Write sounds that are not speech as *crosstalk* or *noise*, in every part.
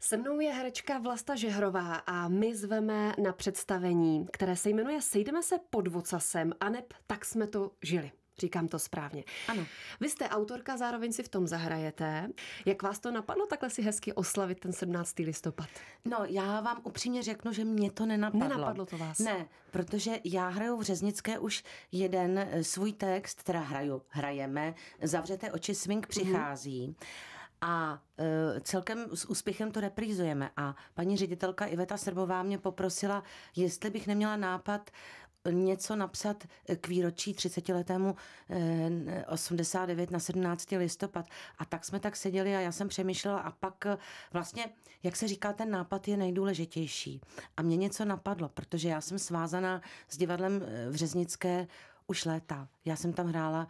Se mnou je herečka Vlasta Žehrová a my zveme na představení, které se jmenuje Sejdeme se pod vocasem, aneb tak jsme to žili. Říkám to správně. Ano. Vy jste autorka, zároveň si v tom zahrajete. Jak vás to napadlo takhle si hezky oslavit ten 17. listopad? No, já vám upřímně řeknu, že mě to nenapadlo. Nenapadlo to vás? Ne, protože já hraju v Řeznické už jeden eh, svůj text, teda hraju, hrajeme, Zavřete oči, swing mhm. přichází. Mm-hmm a e, celkem s úspěchem to reprízujeme. A paní ředitelka Iveta Srbová mě poprosila, jestli bych neměla nápad e, něco napsat e, k výročí 30 letému 89 na 17. listopad. A tak jsme tak seděli a já jsem přemýšlela a pak vlastně, jak se říká, ten nápad je nejdůležitější. A mě něco napadlo, protože já jsem svázaná s divadlem v Řeznické už léta. Já jsem tam hrála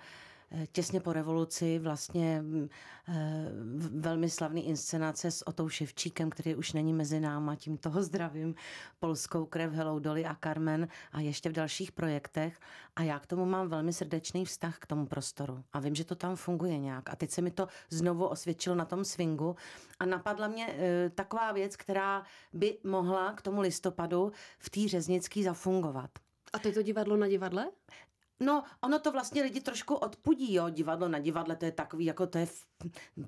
Eh, těsně po revoluci vlastně mm, eh, velmi slavný inscenace s Otou Ševčíkem, který už není mezi náma, tím toho zdravím, Polskou krev, Hello Dolly a Carmen a ještě v dalších projektech a já k tomu mám velmi srdečný vztah k tomu prostoru a vím, že to tam funguje nějak a teď se mi to znovu osvědčilo na tom swingu a napadla mě eh, taková věc, která by mohla k tomu listopadu v té řeznický zafungovat. A to je to divadlo na divadle? No, ono to vlastně lidi trošku odpudí, jo, divadlo na divadle, to je takový, jako to je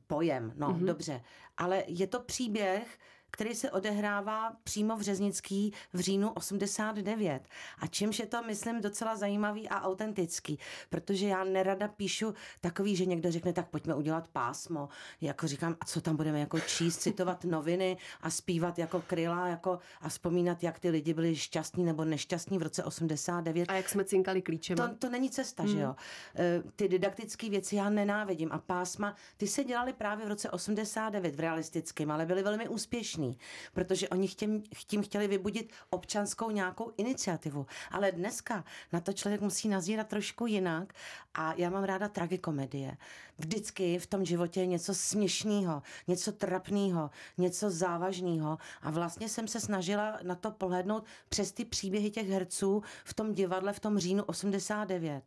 pojem, no, mm-hmm. dobře. Ale je to příběh, který se odehrává přímo v Řeznický v říjnu 89. A čímž je to, myslím, docela zajímavý a autentický, protože já nerada píšu takový, že někdo řekne, tak pojďme udělat pásmo. Jako říkám, a co tam budeme jako číst, citovat noviny a zpívat jako kryla jako a vzpomínat, jak ty lidi byli šťastní nebo nešťastní v roce 89. A jak jsme cinkali klíčem. To, to není cesta, hmm. že jo. E, ty didaktické věci já nenávidím a pásma, ty se dělali právě v roce 89 v realistickém, ale byly velmi úspěšní strašný, protože oni tím, tím chtěli vybudit občanskou nějakou iniciativu. Ale dneska na to člověk musí nazírat trošku jinak a já mám ráda tragikomedie. Vždycky v tom životě je něco směšného, něco trapného, něco závažného a vlastně jsem se snažila na to pohlednout přes ty příběhy těch herců v tom divadle v tom říjnu 89.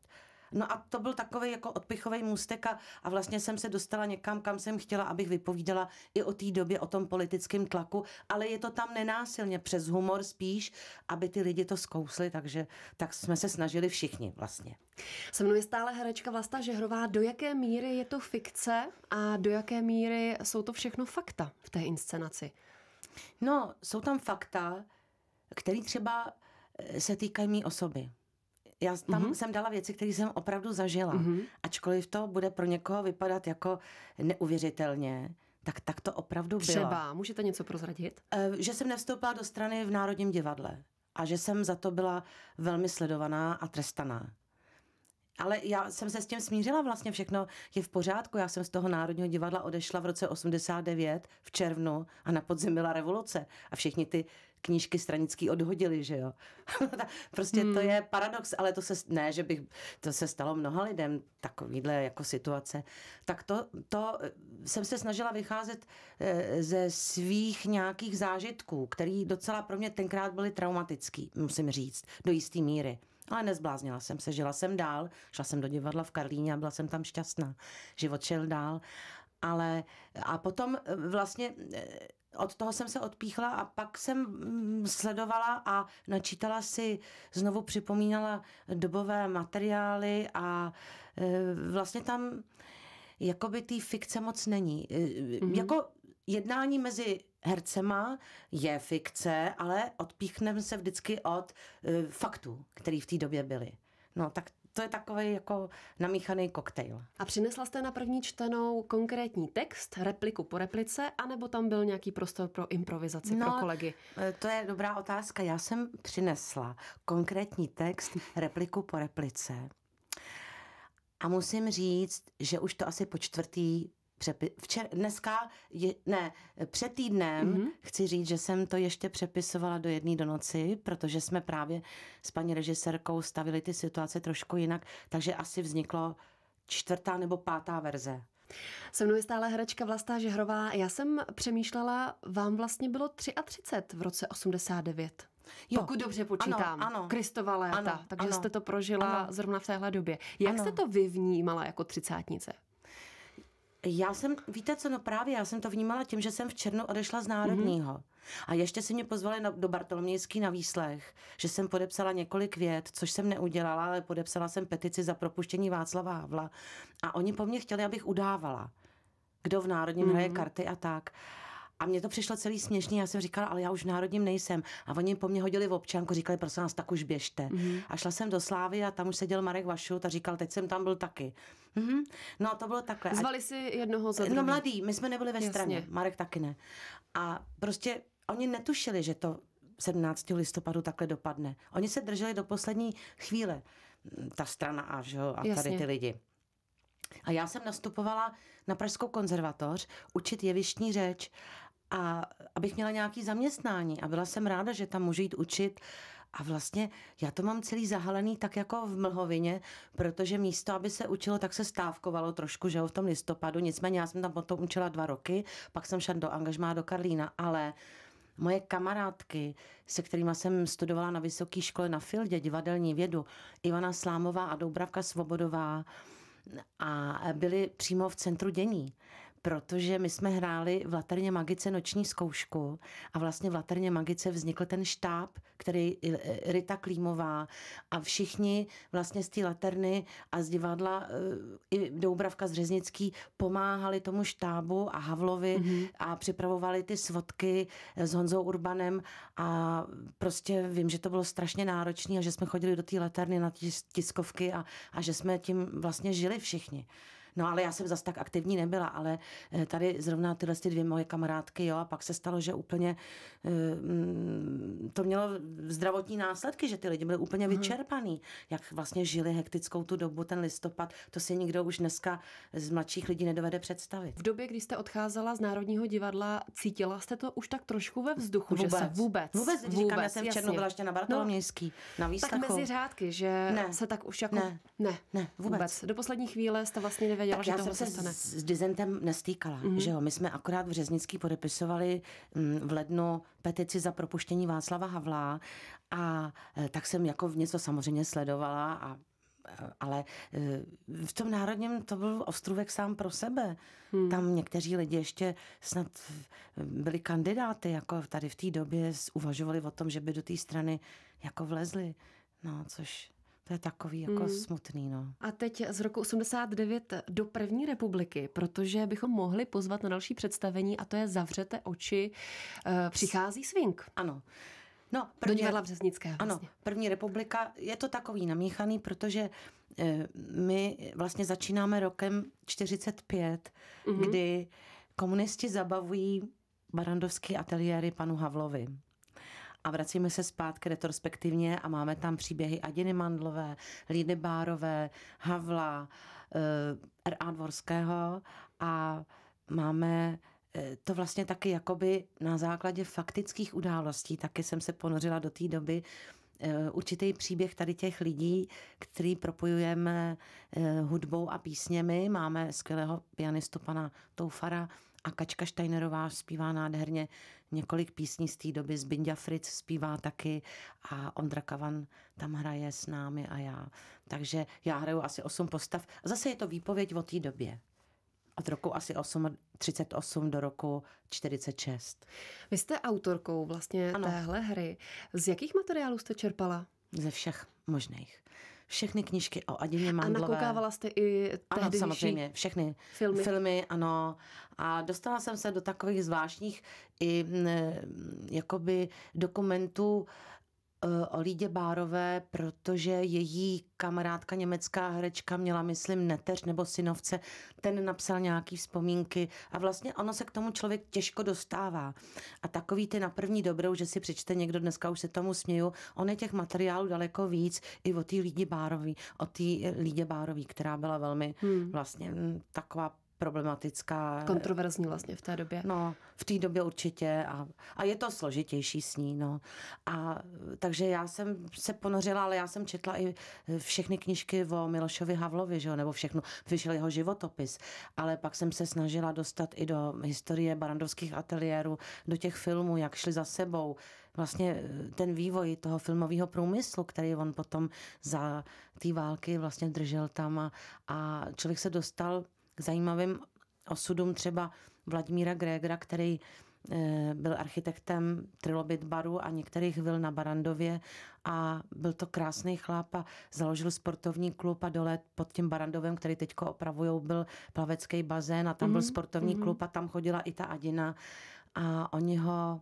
No a to byl takový jako odpichový můstek a, a vlastně jsem se dostala někam, kam jsem chtěla, abych vypovídala i o té době, o tom politickém tlaku, ale je to tam nenásilně, přes humor spíš, aby ty lidi to zkousli, takže tak jsme se snažili všichni vlastně. Se mnou je stále herečka Vlasta Žehrová. Do jaké míry je to fikce a do jaké míry jsou to všechno fakta v té inscenaci? No, jsou tam fakta, které třeba eh, se týkají mý osoby. Já tam mm-hmm. jsem dala věci, které jsem opravdu zažila. Mm-hmm. Ačkoliv to bude pro někoho vypadat jako neuvěřitelně, tak tak to opravdu bylo. Třeba, můžete něco prozradit? Eh, že jsem nevstoupila do strany v Národním divadle a že jsem za to byla velmi sledovaná a trestaná. Ale já jsem se s tím smířila vlastně, všechno je v pořádku. Já jsem z toho Národního divadla odešla v roce 89 v červnu a na podzim byla revoluce. A všichni ty knížky stranický odhodili, že jo. *laughs* prostě hmm. to je paradox, ale to se, ne, že bych, to se stalo mnoha lidem, takovýhle jako situace. Tak to, to eh, jsem se snažila vycházet eh, ze svých nějakých zážitků, které docela pro mě tenkrát byly traumatický, musím říct, do jisté míry. Ale nezbláznila jsem se, žila jsem dál, šla jsem do divadla v Karlíně a byla jsem tam šťastná. Život šel dál. Ale a potom eh, vlastně od toho jsem se odpíchla a pak jsem mm, sledovala a načítala si, znovu připomínala dobové materiály a e, vlastně tam jakoby té fikce moc není. Mm-hmm. Jako jednání mezi hercema je fikce, ale odpíchneme se vždycky od e, faktů, které v té době byly. No tak to je takový jako namíchaný koktejl. A přinesla jste na první čtenou konkrétní text, repliku po replice, anebo tam byl nějaký prostor pro improvizaci no, pro kolegy? Eh, to je dobrá otázka. Já jsem přinesla konkrétní text, repliku po replice. A musím říct, že už to asi po čtvrtý přepi- včer, dneska, je, ne, před týdnem mm-hmm. chci říct, že jsem to ještě přepisovala do jedné do noci, protože jsme právě s paní režisérkou stavili ty situace trošku jinak, takže asi vzniklo čtvrtá nebo pátá verze. Se mnou je stále herečka Vlastá Žehrová. Já jsem přemýšlela, vám vlastně bylo 33 v roce 89. Jo, Pokud dobře počítám. Ano, ano. Kristova léta, ano, takže ano, jste to prožila ano. zrovna v téhle době. Jak ano. jste to vyvnímala jako třicátnice? Já jsem, víte co, no právě, já jsem to vnímala tím, že jsem v černu odešla z Národního. Mm-hmm. A ještě si mě pozvali na, do Bartolomějský na výslech, že jsem podepsala několik vět, což jsem neudělala, ale podepsala jsem petici za propuštění Václava Havla. A oni po mně chtěli, abych udávala, kdo v Národním mm-hmm. hraje mhm. karty a tak. A mně to přišlo celý směšný, já jsem říkala, ale já už národním nejsem. A oni po mně hodili v občanku, říkali, prosím nás, tak už běžte. Mm-hmm. A šla jsem do Slávy a tam už seděl Marek Vašut a říkal, teď jsem tam byl taky. Mm-hmm. No a to bylo takhle. Zvali si jednoho za no, druhý. No mladý, my jsme nebyli ve Jasně. straně, Marek taky ne. A prostě oni netušili, že to 17. listopadu takhle dopadne. Oni se drželi do poslední chvíle, mm, ta strana a, že, a tady ty lidi. A já jsem nastupovala na Pražskou konzervatoř učit jevištní řeč a abych měla nějaký zaměstnání a byla jsem ráda, že tam můžu jít učit a vlastně já to mám celý zahalený tak jako v mlhovině, protože místo, aby se učilo, tak se stávkovalo trošku, že jo, v tom listopadu. Nicméně já jsem tam potom učila dva roky, pak jsem šla do angažmá do Karlína, ale moje kamarádky, se kterými jsem studovala na vysoké škole na Fildě divadelní vědu, Ivana Slámová a Doubravka Svobodová, a byli přímo v centru dění protože my jsme hráli v Laterně Magice noční zkoušku a vlastně v Laterně Magice vznikl ten štáb, který e, Rita Klímová a všichni vlastně z té Laterny a z divadla e, i Doubravka z Řeznický pomáhali tomu štábu a Havlovi mm-hmm. a připravovali ty svodky e, s Honzou Urbanem a prostě vím, že to bylo strašně náročné a že jsme chodili do té Laterny na tiskovky a, a že jsme tím vlastně žili všichni. No ale já jsem zas tak aktivní nebyla, ale eh, tady zrovna tyhle ty dvě moje kamarádky, jo, a pak se stalo, že úplně eh, mm, to mělo zdravotní následky, že ty lidi byly úplně mhm. vyčerpaný, jak vlastně žili hektickou tu dobu, ten listopad, to si nikdo už dneska z mladších lidí nedovede představit. V době, kdy jste odcházela z Národního divadla, cítila jste to už tak trošku ve vzduchu, vůbec. že se vůbec. Vůbec, vůbec říkám, já jsem v Černu byla ještě na no. Bartolomějský, no, na výstachu. Tak mezi řádky, že ne. se tak už jako... Ne, ne, ne vůbec. vůbec. Do poslední chvíle jste vlastně nevěděla, nevěděla, tak že já tohle jsem se, stane. s dizentem nestýkala, mm-hmm. že jo? My jsme akorát v Řeznický podepisovali mm, v lednu petici za propuštění Václava Havla a eh, tak jsem jako v něco samozřejmě sledovala a eh, ale eh, v tom národním to byl ostrůvek sám pro sebe. Hmm. Tam někteří lidi ještě snad byli kandidáty, jako tady v té době uvažovali o tom, že by do té strany jako vlezli. No, což to je takový jako hmm. smutný, no. A teď z roku 89 do první republiky, protože bychom mohli pozvat na další představení a to je Zavřete oči, eh, přichází swing. Ano. No, první, do Vlastně. Ano, první republika, je to takový namíchaný, protože e, my vlastně začínáme rokem 45, mm-hmm. kdy komunisti zabavují barandovský ateliéry panu Havlovi a vracíme se zpátky retrospektivně a máme tam příběhy Adiny Mandlové, Lídy Bárové, Havla, eh, R.A. Dvorského a máme eh, to vlastně taky jakoby na základě faktických událostí, taky jsem se ponořila do té doby, eh, určitý příběh tady těch lidí, který propojujeme hudbou a písněmi. Máme skvělého pianistu pana Toufara, a Kačka Steinerová zpívá nádherně několik písní z té doby, z Fritz zpívá taky a Ondra Kavan tam hraje s námi a já. Takže já hraju asi osm postav. A zase je to výpověď o té době. Od roku asi 8, 38 do roku 46. Vy jste autorkou vlastně ano. téhle hry. Z jakých materiálů jste čerpala? Ze všech možných všechny knížky o Adině Mandlové. A nakoukávala jste i Ano, samozřejmě, všechny filmy. filmy, ano. A dostala jsem se do takových zvláštních i jakoby dokumentů o Lídě Bárové, protože její kamarádka německá herečka měla, myslím, neteř nebo synovce, ten napsal nějaký vzpomínky a vlastně ono se k tomu člověk těžko dostává. A takový ty na první dobrou, že si přečte někdo, dneska už se tomu směju, on je těch materiálů daleko víc i o té Lídě Bárové, o té Lídě Bárové, která byla velmi hmm. vlastně hm, taková problematická. Kontroverzní vlastně v té době. No, v té době určitě a, a je to složitější s ní, no. A takže já jsem se ponořila, ale já jsem četla i všechny knížky o Milošovi Havlovi, že jo, nebo všechno, vyšel jeho životopis, ale pak jsem se snažila dostat i do historie barandovských ateliérů, do těch filmů, jak šli za sebou, vlastně eh, ten vývoj toho filmového průmyslu, který on potom za té války vlastně držel tam a, a člověk se dostal k zajímavým osudům třeba Vladimíra Grégra, který eh, byl architektem Trilobit baru a některých vil na Barandově a byl to krásný chlap a založil sportovní klub a dole pod tím Barandovem, který teďko opravujou, byl plavecký bazén a tam mm-hmm. byl mhm, sportovní mm-hmm. klub a tam chodila i ta Adina a oni ho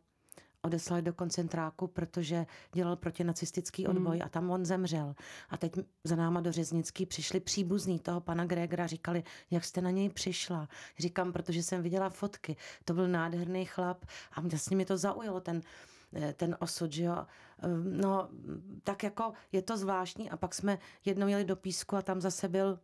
odeslali do koncentráku, protože dělal protinacistický hmm. odboj mm. a tam on zemřel. A teď za náma do Řeznický přišli příbuzní toho pana Gregora, říkali, jak jste na něj přišla. Říkám, protože jsem viděla fotky. To byl nádherný chlap a vlastně mi to zaujalo, ten, eh, ten osud, že jo. Ehm, no, tak jako je to zvláštní a pak jsme jednou jeli do Písku a tam zase byl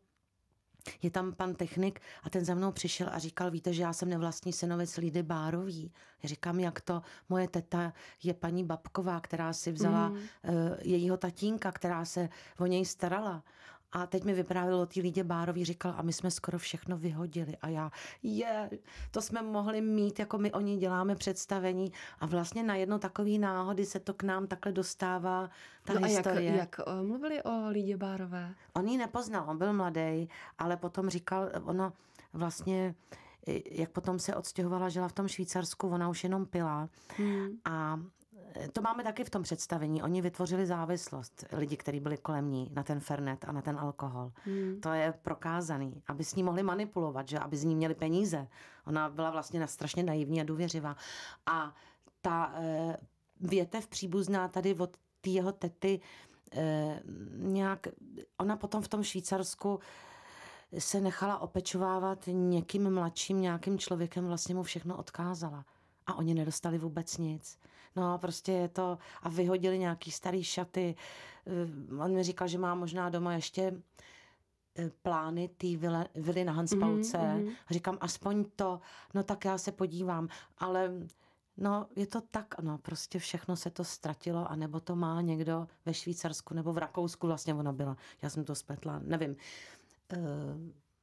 je tam pan technik a ten za mnou přišel a říkal, víte, že já jsem nevlastní synovec Lidy Bárový. Já říkám, jak to, moje teta je paní Babková, která si vzala mm. uh, jejího tatínka, která se o něj starala. A teď mi vyprávěl o té lidě Bárový, říkal, a my jsme skoro všechno vyhodili. A já, je, yeah, to jsme mohli mít, jako my oni děláme představení. A vlastně na jedno takový náhody se to k nám takhle dostává, ta no historie. A jak, jak eh, mluvili o lidě Bárové? On ji nepoznal, on byl mladý, ale potom říkal, ona vlastně eh, jak potom se odstěhovala, žila v tom Švýcarsku, ona už jenom pila. Hmm. A to máme taky v tom představení. Oni vytvořili závislost lidi, kteří byli kolem ní na ten fernet a na ten alkohol. Hmm. To je prokázaný, aby s ní mohli manipulovat, že aby z ní měli peníze. Ona byla vlastně strašně naivní a důvěřivá. A ta e, větev příbuzná tady od té jeho tety e, nějak, ona potom v tom Švýcarsku se nechala opečovávat někým mladším, nějakým člověkem, vlastně mu všechno odkázala. A oni nedostali vůbec nic. No, prostě je to... A vyhodili nějaký starý šaty. Eh, on mi říkal, že má možná doma ještě eh, plány té vily, na mhm, Hanspauce. Mm-hmm. Říkám, aspoň to, no tak já se podívám. Ale No, je to tak, no, prostě všechno se to ztratilo, anebo to má někdo ve Švýcarsku nebo v Rakousku, vlastně ona byla, já jsem to spletla, nevím. E,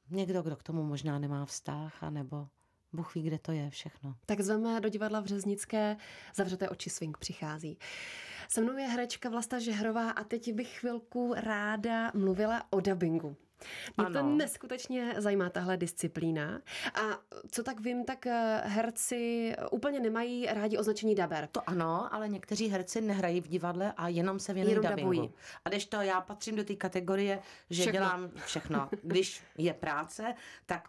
někdo, kdo k tomu možná nemá vztah, anebo Bůh ví, kde to je všechno. Tak zveme do divadla v Řeznické, zavřete oči swing přichází. Se mnou je herečka Vlasta Žehrová a teď bych chvilku ráda mluvila o dabingu. Mě ano. to neskutečně zajímá tahle disciplína. A co tak vím, tak eh, herci úplně nemají rádi označení daber. To ano, ale někteří herci nehrají v divadle a jenom se věnují dabingu. A když to já patřím do té kategorie, že všechno. dělám všechno. Když je práce, tak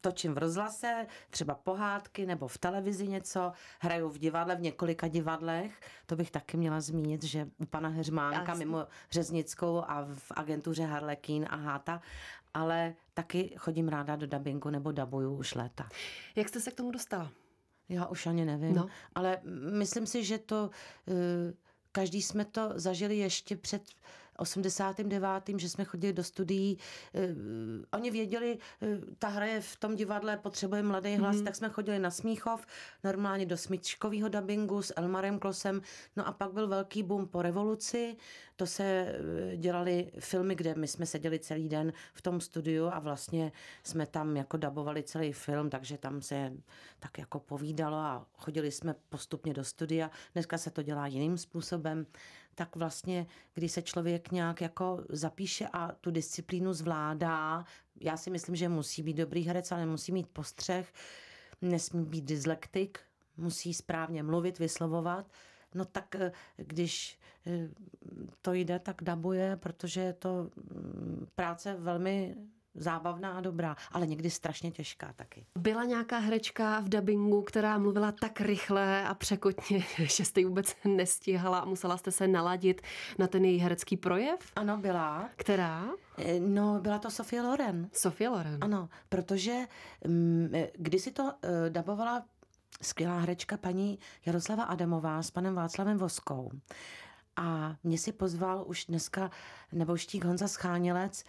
točím v rozhlase, třeba pohádky nebo v televizi něco, hraju v divadle, v několika divadlech. To bych taky měla zmínit, že u pana Heřmánka mimo Řeznickou a v agentuře Harlekín a Háta, ale taky chodím ráda do dabingu nebo dabuju už léta. Jak jste se k tomu dostala? Já už ani nevím, no. ale myslím si, že to... Eh, každý jsme to zažili ještě před 89., že jsme chodili do studií. Eh, oni věděli, eh, ta hra je v tom divadle, potřebuje mladý hlas, mm-hmm. tak jsme chodili na Smíchov, normálně do smyčkového dabingu s Elmarem Klosem. No a pak byl velký boom po revoluci. To se eh, dělali filmy, kde my jsme seděli celý den v tom studiu a vlastně jsme tam jako dabovali celý film, takže tam se tak jako povídalo a chodili jsme postupně do studia. Dneska se to dělá jiným způsobem, tak vlastně, když se člověk nějak jako zapíše a tu disciplínu zvládá, já si myslím, že musí být dobrý herec, ale musí mít postřeh, nesmí být dyslektik, musí správně mluvit, vyslovovat, No tak eh, když eh, to jde, tak dabuje, protože je to mm, práce velmi zábavná a dobrá, ale někdy strašně těžká taky. Byla nějaká herečka v dabingu, která mluvila tak rychle a překotně, *laughs* že jste ji vůbec nestíhala a musela jste se naladit na ten její herecký projev? Ano, byla. Která? Eh, no, byla to Sofie Loren. Sofie Loren. Ano, protože mm, eh, když si to eh, dabovala skvělá herečka paní Jaroslava Adamová s panem Václavem Voskou. A mě si pozval už dneska nebo štík Honza Schánělec,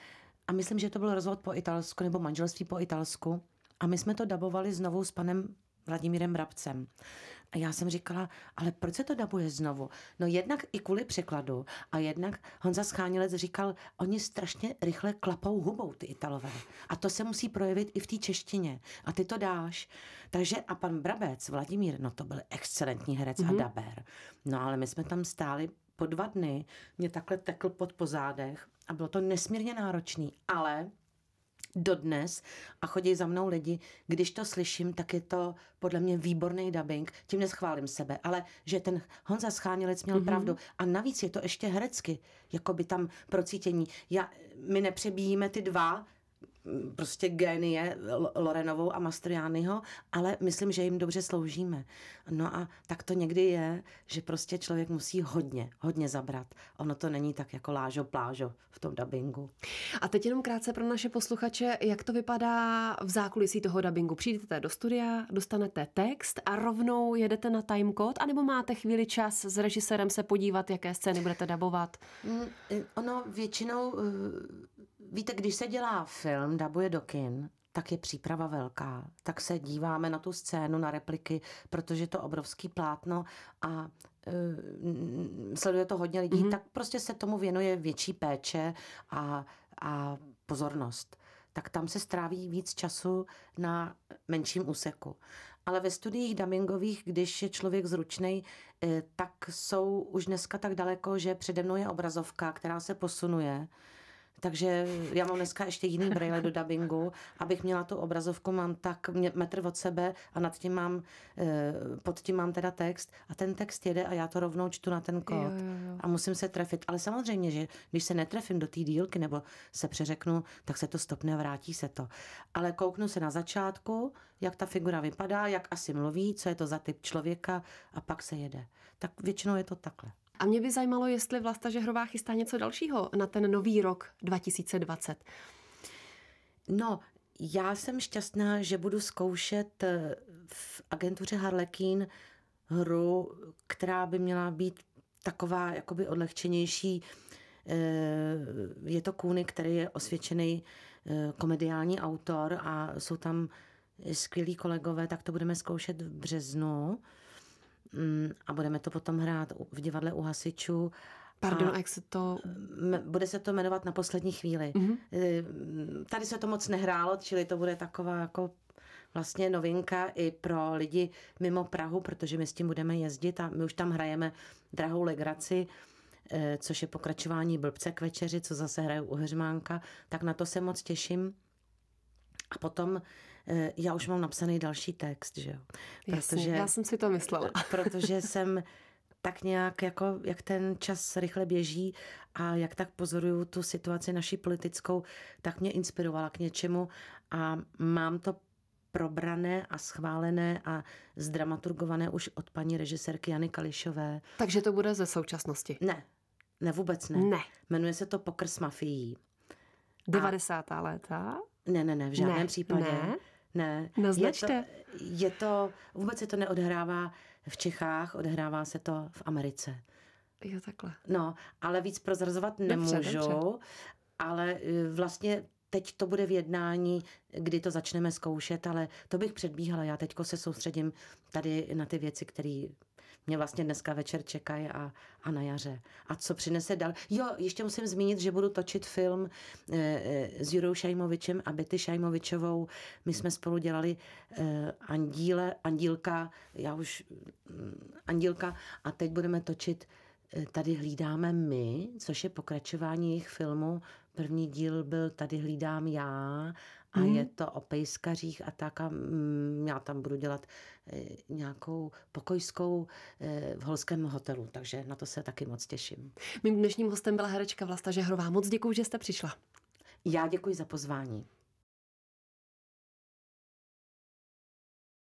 a myslím, že to byl rozvod po italsku nebo manželství po italsku a my jsme to dabovali znovu s panem Vladimírem Brabcem. A já jsem říkala, ale proč se to dabuje znovu? No jednak i kvůli překladu a jednak Honza Schánilec říkal, oni strašně rychle klapou hubou ty Italové. A to se musí projevit i v té češtině. A ty to dáš. Takže a pan Brabec, Vladimír, no to byl excelentní herec mm-hmm. a mhm. daber. No ale my jsme tam stáli po dva dny mě takhle tekl pod pozádech a bylo to nesmírně náročný, ale dodnes a chodí za mnou lidi, když to slyším, tak je to podle mě výborný dubbing, tím neschválím sebe, ale že ten Honza Schánělec měl mm-hmm. pravdu a navíc je to ještě herecky, jako by tam procítění. Já, my nepřebíjíme ty dva, prostě génie Lorenovou a Mastriányho, ale myslím, že jim dobře sloužíme. No a tak to někdy je, že prostě člověk musí hodně, hodně zabrat. Ono to není tak jako lážo plážo v tom dabingu. A teď jenom krátce pro naše posluchače, jak to vypadá v zákulisí toho dabingu. Přijdete do studia, dostanete text a rovnou jedete na timecode, anebo máte chvíli čas s režisérem se podívat, jaké scény budete dabovat? Mm, eh, ono většinou eh, Víte, když se dělá film, dabuje do kin, tak je příprava velká. Tak se díváme na tu scénu, na repliky, protože to obrovský plátno a uh, sleduje to hodně lidí, mm-hmm. tak prostě se tomu věnuje větší péče a, a pozornost. Tak tam se stráví víc času na menším úseku. Ale ve studiích damingových, když je člověk zručný, e, tak jsou už dneska tak daleko, že přede mnou je obrazovka, která se posunuje. Takže já mám dneska ještě jiný brýle do dubbingu. Abych měla tu obrazovku, mám tak metr od sebe a nad tím mám, eh, pod tím mám teda text a ten text jede a já to rovnou čtu na ten kód jo, jo, jo. a musím se trefit. Ale samozřejmě, že když se netrefím do té dílky nebo se přeřeknu, tak se to stopne a vrátí se to. Ale kouknu se na začátku, jak ta figura vypadá, jak asi mluví, co je to za typ člověka a pak se jede. Tak většinou je to takhle. A mě by zajímalo, jestli Vlasta Žehrová chystá něco dalšího na ten nový rok 2020. No, já jsem šťastná, že budu zkoušet eh, v agentuře Harlekin hru, která by měla být taková jakoby odlehčenější. Eh, je to Kůny, který je osvědčený eh, komediální autor a jsou tam skvělí kolegové, tak to budeme zkoušet v březnu. Mm, a budeme to potom hrát v divadle u hasičů. Pardon, a jak se to... Bude se to jmenovat na poslední chvíli. Mm-hmm. Tady se to moc nehrálo, čili to bude taková jako vlastně novinka i pro lidi mimo Prahu, protože my s tím budeme jezdit a my už tam hrajeme drahou legraci, eh, což je pokračování Blbce k večeři, co zase hraju u Heřmánka, tak na to se moc těším. A potom Eh, já už mám napsaný další text, že jo. Protože, Jasně, já jsem si to myslela. *laughs* protože jsem tak nějak, jako, jak ten čas rychle běží a jak tak pozoruju tu situaci naší politickou, tak mě inspirovala k něčemu a mám to probrané a schválené a zdramaturgované už od paní režisérky Jany Kališové. Takže to bude ze současnosti? Ne, ne vůbec ne. ne. Jmenuje se to Pokrs mafií. 90. A... léta? Ne, ne, ne, v žádném ne, případě. Ne. Ne. Naznačte. Je to, je to, vůbec se to neodhrává v Čechách, odhrává se to v Americe. Jo, takhle. No, ale víc prozrazovat nemůžu, dobře, dobře. ale e, vlastně teď to bude v jednání, kdy to začneme zkoušet, ale to bych předbíhala. Já teďko se soustředím tady na ty věci, které mě vlastně dneska večer čekají a, a na jaře. A co přinese dál? Jo, ještě musím zmínit, že budu točit film e, e, s Jurou Šajmovičem a Betty Šajmovičovou. My jsme spolu dělali e, Andíle, Andílka, já už mm, Andílka a teď budeme točit Tady hlídáme my, což je pokračování jejich filmu. První díl byl Tady hlídám já a mm. je to o pejskařích a tak a mm, já tam budu dělat E, nějakou pokojskou e, v Holském hotelu, takže na to se taky moc těším. Mým dnešním hostem byla herečka Vlasta Žehrová. Moc děkuji, že jste přišla. Já děkuji za pozvání.